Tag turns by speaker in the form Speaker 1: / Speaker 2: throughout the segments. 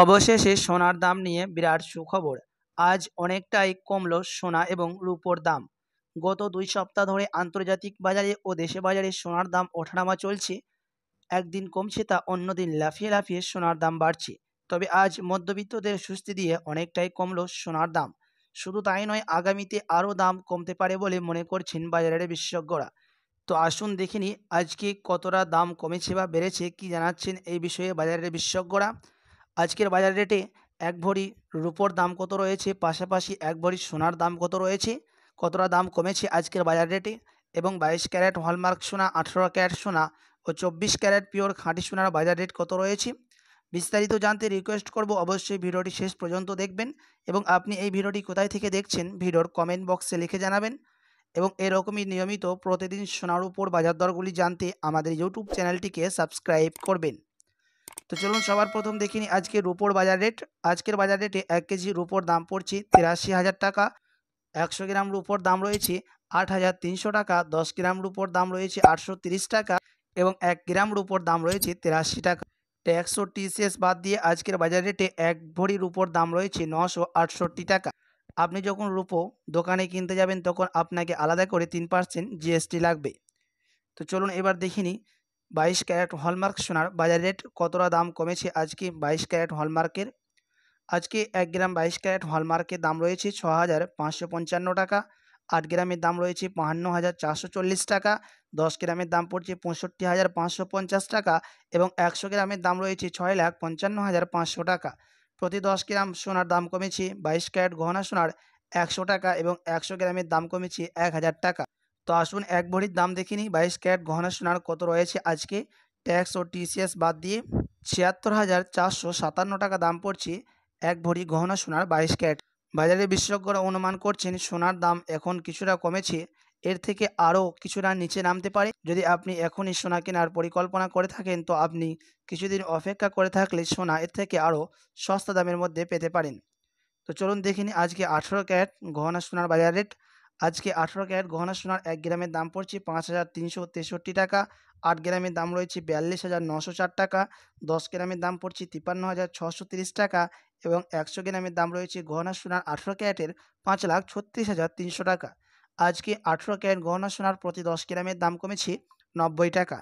Speaker 1: অবশেষে সোনার দাম নিয়ে বিরাট সুখবর আজ অনেকটাই কমল সোনা এবং রূপোর দাম গত দুই সপ্তাহ ধরে আন্তর্জাতিক বাজারে ও দেশে বাজারে সোনার দাম ওঠানামা চলছে একদিন কমছে তা অন্যদিন লাফিয়ে লাফিয়ে সোনার দাম বাড়ছে তবে আজ মধ্যবিত্তদের সুস্থি দিয়ে অনেকটাই কমল সোনার দাম শুধু তাই নয় আগামীতে আরও দাম কমতে পারে বলে মনে করছেন বাজারের বিশেষজ্ঞরা তো আসুন দেখিনি আজকে কতটা দাম কমেছে বা বেড়েছে কি জানাচ্ছেন এই বিষয়ে বাজারের বিশেষজ্ঞরা আজকের বাজার রেটে এক ভরি রুপোর দাম কত রয়েছে পাশাপাশি এক ভরি সোনার দাম কত রয়েছে কতটা দাম কমেছে আজকের বাজার রেটে এবং বাইশ ক্যারেট হলমার্ক সোনা আঠেরো ক্যারেট সোনা ও চব্বিশ ক্যারেট পিওর খাঁটি সোনার বাজার রেট কত রয়েছে বিস্তারিত জানতে রিকোয়েস্ট করব অবশ্যই ভিডিওটি শেষ পর্যন্ত দেখবেন এবং আপনি এই ভিডিওটি কোথায় থেকে দেখছেন ভিডিওর কমেন্ট বক্সে লিখে জানাবেন এবং এরকমই নিয়মিত প্রতিদিন সোনার উপর বাজার দরগুলি জানতে আমাদের ইউটিউব চ্যানেলটিকে সাবস্ক্রাইব করবেন তো চলুন সবার প্রথম দেখিনি আজকে রুপোর বাজার রেট আজকের বাজার রেটে এক কেজি রুপোর দাম পড়ছে তিরাশি হাজার টাকা একশো গ্রাম রুপোর দাম রয়েছে আট হাজার তিনশো টাকা দশ গ্রাম রুপোর দাম রয়েছে আটশো তিরিশ টাকা এবং এক গ্রাম রুপোর দাম রয়েছে তিরাশি টাকা ট্যাক্স ও টিসিএস বাদ দিয়ে আজকের বাজার রেটে এক ভরি রুপোর দাম রয়েছে নশো আটষট্টি টাকা আপনি যখন রুপো দোকানে কিনতে যাবেন তখন আপনাকে আলাদা করে তিন পার্সেন্ট জিএসটি লাগবে তো চলুন এবার দেখিনি বাইশ ক্যারেট হলমার্ক সোনার বাজার রেট কতটা দাম কমেছে আজকে বাইশ ক্যারেট হলমার্কের আজকে এক গ্রাম বাইশ ক্যারেট হলমার্কের দাম রয়েছে ছ হাজার পাঁচশো পঞ্চান্ন টাকা আট গ্রামের দাম রয়েছে বাহান্ন হাজার চারশো চল্লিশ টাকা দশ গ্রামের দাম পড়ছে পঁয়ষট্টি হাজার পাঁচশো পঞ্চাশ টাকা এবং একশো গ্রামের দাম রয়েছে ছয় লাখ পঞ্চান্ন হাজার পাঁচশো টাকা প্রতি দশ গ্রাম সোনার দাম কমেছে বাইশ ক্যারেট গহনা সোনার একশো টাকা এবং একশো গ্রামের দাম কমেছে এক হাজার টাকা তো আসুন এক ভরির দাম দেখিনি বাইশ ক্যারেট গহনা সোনার কত রয়েছে আজকে ট্যাক্স ও টিসিএস বাদ দিয়ে ছিয়াত্তর হাজার চারশো সাতান্ন টাকা দাম পড়ছে এক ভরি গহনা সোনার বাইশ ক্যারেট বাজারে বিশেষজ্ঞরা অনুমান করছেন সোনার দাম এখন কিছুটা কমেছে এর থেকে আরও কিছুটা নিচে নামতে পারে যদি আপনি এখনই সোনা কেনার পরিকল্পনা করে থাকেন তো আপনি কিছুদিন অপেক্ষা করে থাকলে সোনা এর থেকে আরও সস্তা দামের মধ্যে পেতে পারেন তো চলুন দেখিনি আজকে আঠেরো ক্যারেট গহনা সোনার বাজার রেট আজকে আঠেরো ক্যারেট গহনা সোনার এক গ্রামের দাম পড়ছে পাঁচ হাজার তিনশো তেষট্টি টাকা আট গ্রামের দাম রয়েছে বিয়াল্লিশ হাজার নশো চার টাকা দশ গ্রামের দাম পড়ছে তিপ্পান্ন হাজার ছশো তিরিশ টাকা এবং একশো গ্রামের দাম রয়েছে গহনা সোনার আঠেরো ক্যারেটের পাঁচ লাখ ছত্রিশ হাজার তিনশো টাকা আজকে আঠেরো ক্যারেট গহনা সোনার প্রতি দশ গ্রামের দাম কমেছে নব্বই টাকা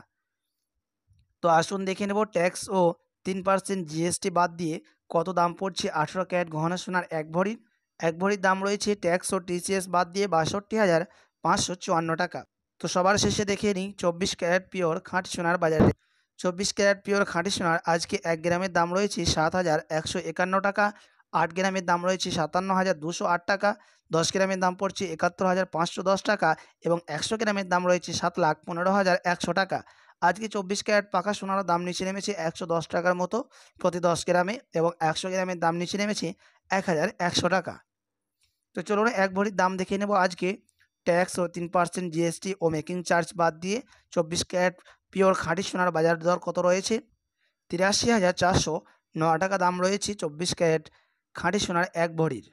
Speaker 1: তো আসুন দেখে নেব ট্যাক্স ও তিন পার্সেন্ট জিএসটি বাদ দিয়ে কত দাম পড়ছে আঠেরো ক্যারেট গহনা সোনার এক ভরির এক ভরির দাম রয়েছে ট্যাক্স ও টিসিএস বাদ দিয়ে বাষট্টি হাজার পাঁচশো চুয়ান্ন টাকা তো সবার শেষে দেখে নিই চব্বিশ ক্যারেট পিওর খাঁটি সোনার বাজারে চব্বিশ ক্যারেট পিওর খাঁটি সোনার আজকে এক গ্রামের দাম রয়েছে সাত হাজার একশো একান্ন টাকা আট গ্রামের দাম রয়েছে সাতান্ন হাজার দুশো আট টাকা দশ গ্রামের দাম পড়ছে একাত্তর হাজার পাঁচশো দশ টাকা এবং একশো গ্রামের দাম রয়েছে সাত লাখ পনেরো হাজার একশো টাকা আজকে চব্বিশ ক্যারেট পাকা সোনার দাম নিচে নেমেছে একশো দশ টাকার মতো প্রতি দশ গ্রামে এবং একশো গ্রামের দাম নিচে নেমেছে এক হাজার একশো টাকা তো চলুন এক ভরির দাম দেখে নেব আজকে ট্যাক্স ও তিন পার্সেন্ট জিএসটি ও মেকিং চার্জ বাদ দিয়ে চব্বিশ ক্যারেট পিওর খাঁটি সোনার বাজার দর কত রয়েছে তিরাশি হাজার চারশো ন টাকা দাম রয়েছে চব্বিশ ক্যারেট খাঁটি সোনার এক ভরির